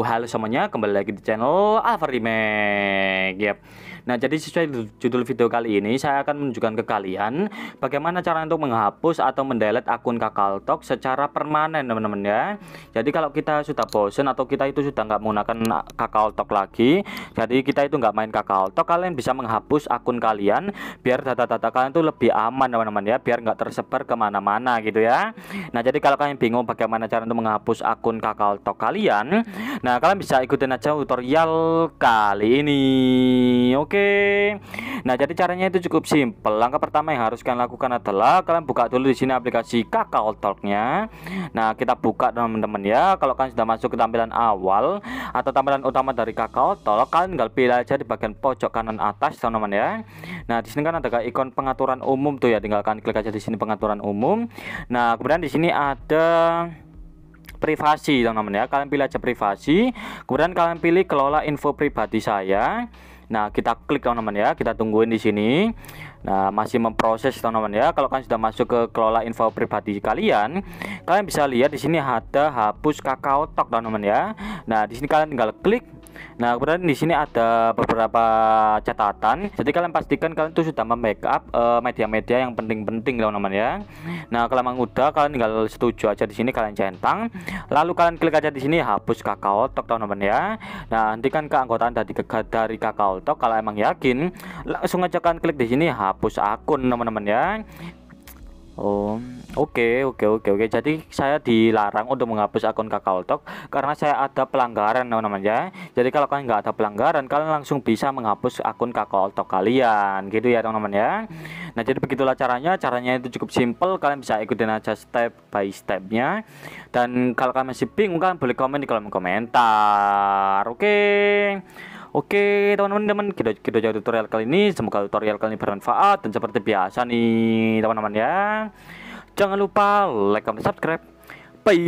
halo semuanya kembali lagi di channel Afri Remake yep. Nah jadi sesuai judul video kali ini saya akan menunjukkan ke kalian Bagaimana cara untuk menghapus atau mendelete akun kakaltok Talk secara permanen teman-teman ya Jadi kalau kita sudah bosen atau kita itu sudah nggak menggunakan kakaltok Talk lagi Jadi kita itu nggak main kakaltok Talk kalian bisa menghapus akun kalian Biar data-data kalian itu lebih aman teman-teman ya Biar nggak tersebar kemana-mana gitu ya Nah jadi kalau kalian bingung bagaimana cara untuk menghapus akun kakaltok Talk kalian Nah Nah, kalian bisa ikutin aja tutorial kali ini. Oke. Okay. Nah, jadi caranya itu cukup simpel. Langkah pertama yang harus kalian lakukan adalah kalian buka dulu di sini aplikasi Kakao Talk-nya. Nah, kita buka teman-teman ya. Kalau kalian sudah masuk ke tampilan awal atau tampilan utama dari Kakao Talk, kalian tinggal pilih aja di bagian pojok kanan atas teman-teman ya. Nah, di sini kan ada ikon pengaturan umum tuh ya. Tinggal kalian klik aja di sini pengaturan umum. Nah, kemudian di sini ada privasi teman-teman ya kalian pilih aja privasi kemudian kalian pilih kelola info pribadi saya nah kita klik teman-teman ya kita tungguin di sini nah masih memproses teman-teman ya kalau kalian sudah masuk ke kelola info pribadi kalian kalian bisa lihat di sini ada hapus kakao talk teman-teman ya nah di sini kalian tinggal klik Nah, kemudian di sini ada beberapa catatan. Jadi kalian pastikan kalian tuh sudah membackup uh, eh, media-media yang penting-penting teman-teman ya. Nah, kalau memang udah kalian tinggal setuju aja di sini kalian centang. Lalu kalian klik aja di sini hapus Kakao Talk teman-teman ya. Nah, hentikan keanggotaan dari dari Kakao Talk kalau emang yakin langsung aja kalian klik di sini hapus akun teman-teman ya. Oh, oke, oke, oke, oke. Jadi saya dilarang untuk menghapus akun Kakao Talk karena saya ada pelanggaran namanya. Jadi kalau kalian nggak ada pelanggaran, kalian langsung bisa menghapus akun Kakao Talk kalian, gitu ya teman-teman ya. Nah, jadi begitulah caranya. Caranya itu cukup simple. Kalian bisa ikutin aja step by stepnya. Dan kalau kalian masih bingung, kalian boleh komen di kolom komentar. Oke. Okay? Oke teman-teman kita kita jauh tutorial kali ini semoga tutorial kali ini bermanfaat dan seperti biasa nih teman-teman ya jangan lupa like comment subscribe bye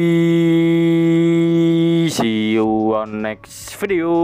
see you on next video